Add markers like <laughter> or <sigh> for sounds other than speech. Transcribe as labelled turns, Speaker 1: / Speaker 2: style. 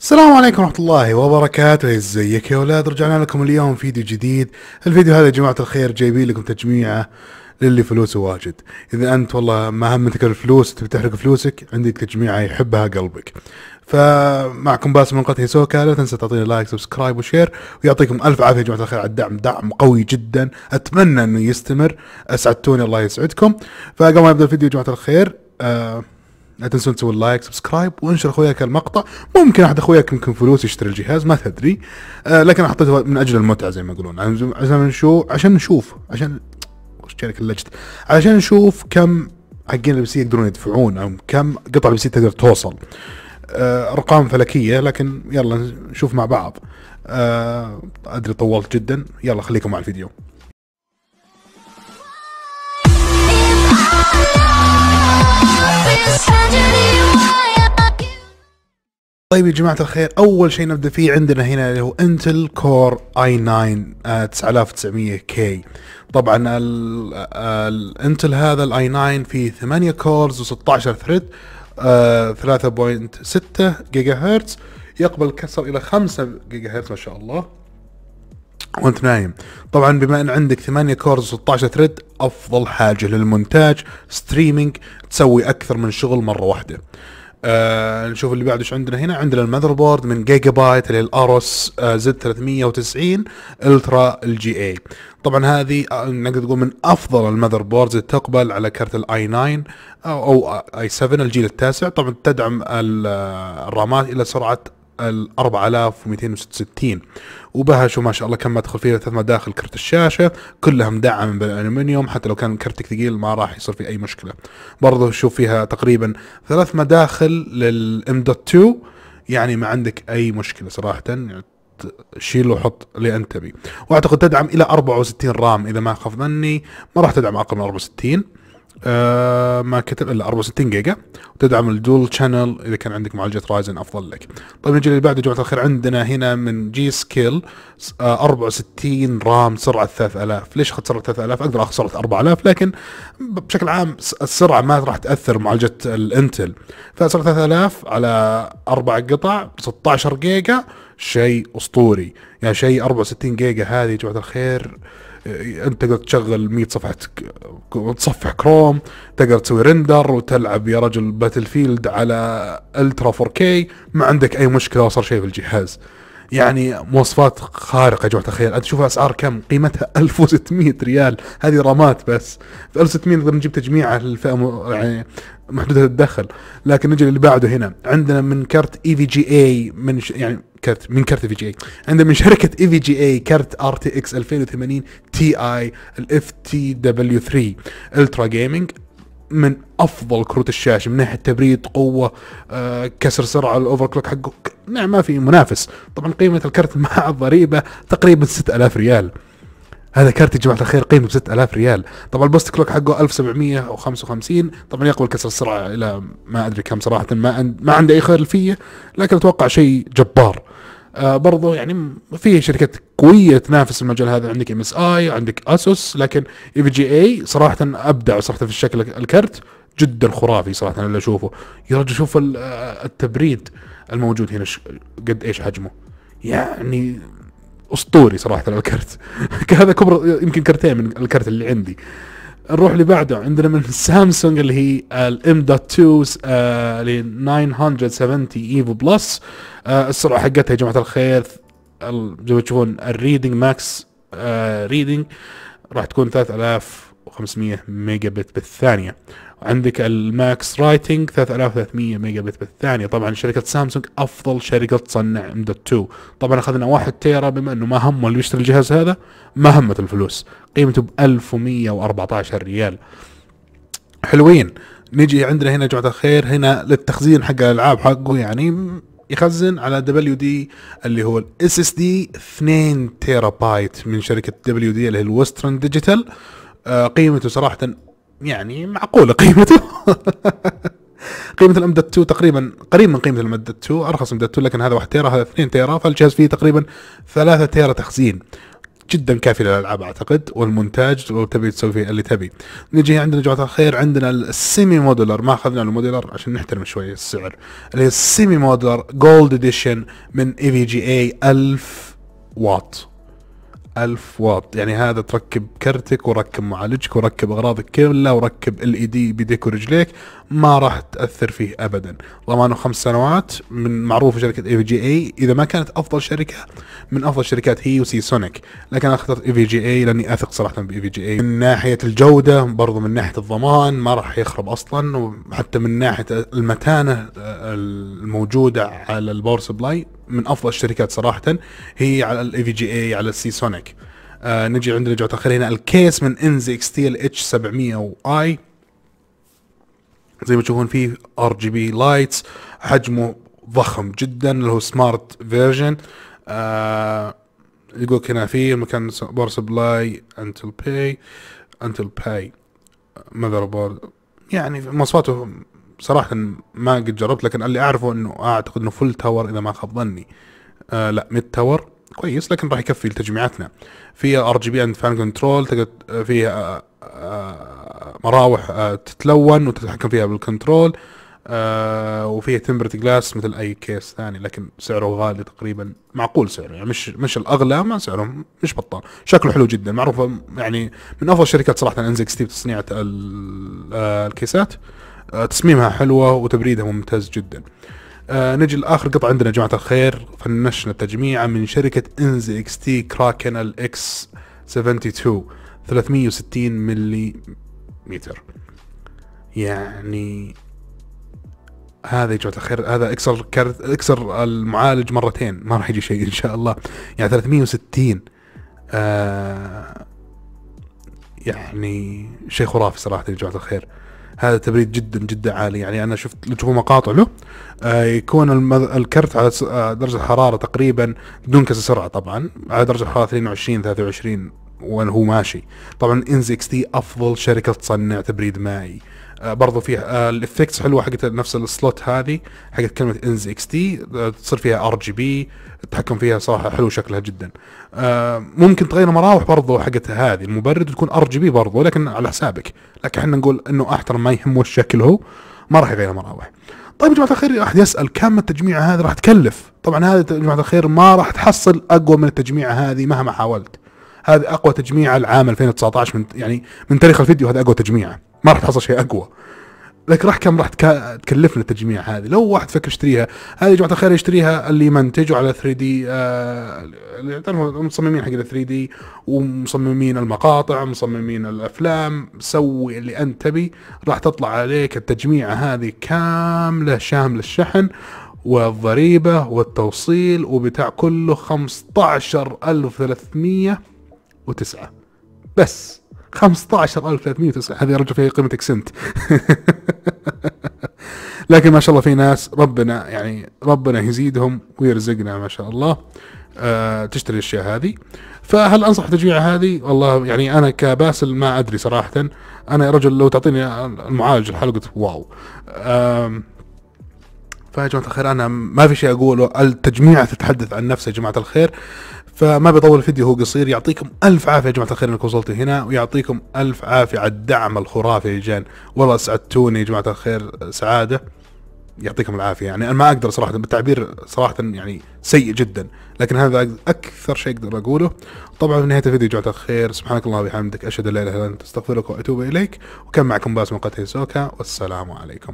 Speaker 1: السلام عليكم ورحمة الله وبركاته ازيك يا اولاد رجعنا لكم اليوم فيديو جديد الفيديو هذا يا جماعة الخير جايبين لكم تجميعة للي فلوسه واجد اذا انت والله ما همتك الفلوس تبي تحرق فلوسك عندك تجميعة يحبها قلبك فمعكم باسم من قناه سوكا لا تنسى تعطينا لايك سبسكرايب وشير ويعطيكم الف عافيه يا جماعه الخير على الدعم دعم قوي جدا اتمنى انه يستمر اسعدتوني الله يسعدكم فقبل ما يبدا الفيديو يا جماعه الخير آه لا تنسون تسوون لايك سبسكرايب وانشر اخوياك المقطع ممكن احد اخوياك يمكن فلوس يشتري الجهاز ما تدري آه لكن حطيته من اجل المتعه زي ما يقولون عشان نشوف عشان نشوف عشان شارك اللجت عشان نشوف كم حقين البي سي يقدرون يدفعون او كم قطع البي سي تقدر توصل آه ارقام فلكيه لكن يلا نشوف مع بعض آه ادري طولت جدا يلا خليكم مع الفيديو طيب يا جماعة الخير أول شيء نبدأ فيه عندنا هنا اللي هو انتل كور اي 9 9900 كي طبعا الانتل آه، هذا الاي 9 فيه 8 كورز و16 ثريد 3.6 جيجا هرتز يقبل كسر إلى 5 جيجا هرتز ما شاء الله وانت نايم طبعا بما ان عندك 8 كورز 16 ثريد افضل حاجه للمونتاج ستريمينج تسوي اكثر من شغل مره واحده آه نشوف اللي بعد ايش عندنا هنا عندنا المذر بورد من جيجا بايت اللي الارس آه زد 390 الترا الجي اي طبعا هذه آه، نقدر نقول من افضل المذر بوردز اللي تقبل على كرت الاي 9 أو اي 7 الجيل التاسع طبعا تدعم آه، الرامات الى سرعه ال 4266 شو ما شاء الله كم مدخل فيه ثلاث مداخل كرت الشاشه كلها مدعم بالالومنيوم حتى لو كان كرتك ثقيل ما راح يصير في اي مشكله برضه شوف فيها تقريبا ثلاث مداخل للام دوت 2 يعني ما عندك اي مشكله صراحه يعني شيل وحط اللي انت بي واعتقد تدعم الى 64 رام اذا ما خفضني ظني ما راح تدعم اقل من 64 آه، ما كتب الا 64 جيجا وتدعم الدول شانل اذا كان عندك معالجه رايزن افضل لك. طيب نجي اللي بعده جماعه الخير عندنا هنا من جي سكيل 64 رام سرعه 3000 ليش اخذت سرعه 3000 اقدر اخذ سرعه 4000 لكن بشكل عام السرعه ما راح تاثر معالجه الانتل فسرعه 3000 على اربع قطع 16 جيجا شيء اسطوري يعني شيء 64 جيجا هذه جماعه الخير انت تقدر تشغل 100 صفحه تصفح كروم تقدر تسوي رندر وتلعب يا رجل باتل فيلد على الترا 4K ما عندك اي مشكله وصل شيء في الجهاز يعني مواصفات خارقه جماعه تخيل انت شوف اسعار كم قيمتها 1600 <laughs> ريال هذه رامات بس في 1600 نقدر نجيب تجميعه للفئه يعني محدوده الدخل لكن نجي اللي بعده هنا عندنا من كرت اي في جي اي من يعني كرت من كرت اي في جي اي عنده من شركه اي في جي اي كرت ار تي اكس 2080 تي اي الاف تي دبليو 3 الترا جيمنج من افضل كروت الشاشه من ناحيه تبريد قوه آه، كسر سرعه الاوفر كلوك حقه نعم ما في منافس طبعا قيمه الكرت <laughs> مع الضريبه تقريبا 6000 ريال هذا كارت يا جماعه الخير قيمته ب 6000 ريال طبعا البوست كلوك حقه 1755 طبعا يقبل كسر السرعه الى ما ادري كم صراحه ما ما عندي اي خلفيه لكن اتوقع شيء جبار آه برضو يعني في شركات قويه تنافس المجال هذا عندك ام اس اي عندك اسوس لكن اي في جي اي صراحه ابدع صراحه في الشكل الكرت جدا خرافي صراحه اللي اشوفه يا رجل شوف آه، التبريد الموجود هنا قد ايش حجمه يعني اسطوري صراحه على الكرت <laughs> هذا كبر يمكن كرتين من الكرت اللي عندي نروح اللي بعده عندنا من سامسونج اللي هي الام دوت 2 اللي 970 ايفو بلس آه، السرعه حقتها يا جماعه الخير زي ما تشوفون الريدنج ماكس ريدنج راح تكون 3000 500 ميجا بت بالثانيه وعندك الماكس رايتنج 3300 ميجا بت بالثانيه طبعا شركه سامسونج افضل شركه تصنع ام دوت 2 طبعا اخذنا 1 تيرا بما انه ما همه اللي يشتري الجهاز هذا ما همت الفلوس قيمته ب 1114 ريال حلوين نجي عندنا هنا جماعه الخير هنا للتخزين حق الالعاب حقه يعني يخزن على دبليو دي اللي هو الاس اس دي 2 تيرا بايت من شركه دبليو دي اللي هي الويسترن ديجيتال آه، قيمته صراحه يعني معقوله قيمته <laughs> قيمة الأمدة 2 تقريبا قريب من قيمة الامدة 2 أرخص من 2 لكن هذا 1 تيرا هذا 2 تيرا فالجهاز فيه تقريبا 3 تيرا تخزين جدا كافي للالعاب اعتقد والمونتاج وتبي تسوي فيه اللي تبي نجي عندنا جماعه الخير عندنا السيمي مودولر ما اخذنا المودولر عشان نحترم شويه السعر اللي هي السيمي مودولر جولد اديشن من اي في جي اي 1000 واط 1000 واط يعني هذا تركب كرتك وركب معالجك وركب اغراضك كلها وركب ال اي دي بيدك ورجليك ما راح تاثر فيه ابدا ضمانه خمس سنوات من معروف شركه اي في جي اي اذا ما كانت افضل شركه من افضل شركات هي وسي سونيك لكن انا اخترت اي في جي اي لاني اثق صراحه باي في جي اي من ناحيه الجوده برضو من ناحيه الضمان ما راح يخرب اصلا وحتى من ناحيه المتانه آه، الموجوده على الباور سبلاي من افضل الشركات صراحه هي على الاي في جي اي على السي سونيك آه نجي عندنا جوت اخر هنا الكيس من انز اكس تي اتش 700 واي زي ما تشوفون فيه ار جي بي لايتس حجمه ضخم جدا اللي هو سمارت فيرجن آه يقول هنا في المكان باور سبلاي انتل باي انتل باي ماذر بورد يعني مواصفاته صراحه ما قد جربت لكن اللي اعرفه انه اعتقد انه فل تاور اذا ما خاب ظني آه لا ميد تاور كويس لكن راح يكفي لتجميعاتنا في ار جي بي اند فان كنترول تقدر فيها آه آه مراوح آه تتلون وتتحكم فيها بالكنترول آه وفيها تمبرت جلاس مثل اي كيس ثاني لكن سعره غالي تقريبا معقول سعره يعني مش مش الاغلى ما سعره مش بطال شكله حلو جدا معروفه يعني من افضل الشركات صراحه انزكس تصنيع بتصنيع الكيسات آه آه، تصميمها حلوة وتبريدها ممتاز جدا آه نجي لاخر قطعه عندنا جماعه الخير فنشنا تجميعه من شركه انز اكس تي كراكن الاكس 72 360 ملي متر يعني هذا يا جماعه الخير هذا اكسر كارت اكسر المعالج مرتين ما راح يجي شيء ان شاء الله يعني 360 آه يعني شيء خرافي صراحه يا جماعه الخير هذا تبريد جدا جدا عالي يعني انا شفت تشوفوا مقاطع له آه، يكون الكرت على آه، درجه حراره تقريبا بدون كسر سرعه طبعا على درجه حراره 22 23 وهو ماشي طبعا انز اكس تي افضل شركه تصنع تبريد مائي آه، برضو فيها آه، الافكتس حلوه حقت نفس السلوت هذه حقت كلمه انز اكس تي تصير فيها ار جي بي التحكم فيها صراحه حلو شكلها جدا آه، ممكن تغير مراوح برضو حقت هذه المبرد وتكون ار جي بي برضو لكن على حسابك لكن احنا نقول انه احترم ما يهمه الشكل هو ما راح يغير مراوح طيب يا جماعه الخير راح يسال كم التجميع هذه راح تكلف طبعا هذه يا جماعه الخير ما راح تحصل اقوى من التجميع هذه مهما حاولت هذا اقوى تجميع العام 2019 من يعني من تاريخ الفيديو هذا اقوى تجميعه ما راح تحصل شيء اقوى لك راح كم راح تكلفنا التجميع هذه لو واحد فكر يشتريها هذه يا جماعه الخير يشتريها اللي يمنتج وعلى 3 دي تعرفوا آه، المصممين حق 3 دي ومصممين المقاطع مصممين الافلام سوي اللي انت تبي راح تطلع عليك التجميع هذه كامله شامل الشحن والضريبه والتوصيل وبتاع كله 15300 وتسعة بس 15309 هذه رجل فيها قيمتك سنت <laughs> لكن ما شاء الله في ناس ربنا يعني ربنا يزيدهم ويرزقنا ما شاء الله أه تشتري الاشياء هذه فهل انصح تجميع هذه؟ والله يعني انا كباسل ما ادري صراحه انا رجل لو تعطيني المعالج الحلقة واو أه فيا جماعه الخير انا ما في شيء اقوله التجميع تتحدث عن نفسها يا جماعه الخير فما بيطول الفيديو هو قصير يعطيكم الف عافيه يا جماعه الخير انكم وصلتوا هنا ويعطيكم الف عافيه على الدعم الخرافي اللي جان والله سعدتوني يا جماعه الخير سعاده يعطيكم العافيه يعني انا ما اقدر صراحه بالتعبير صراحه يعني سيء جدا لكن هذا اكثر شيء اقدر اقوله طبعا في نهايه الفيديو جماعه الخير سبحانك اللهم وبحمدك اشهد ان لا اله الا انت استغفرك واتوب اليك وكان معكم باسم قتيل سوكا والسلام عليكم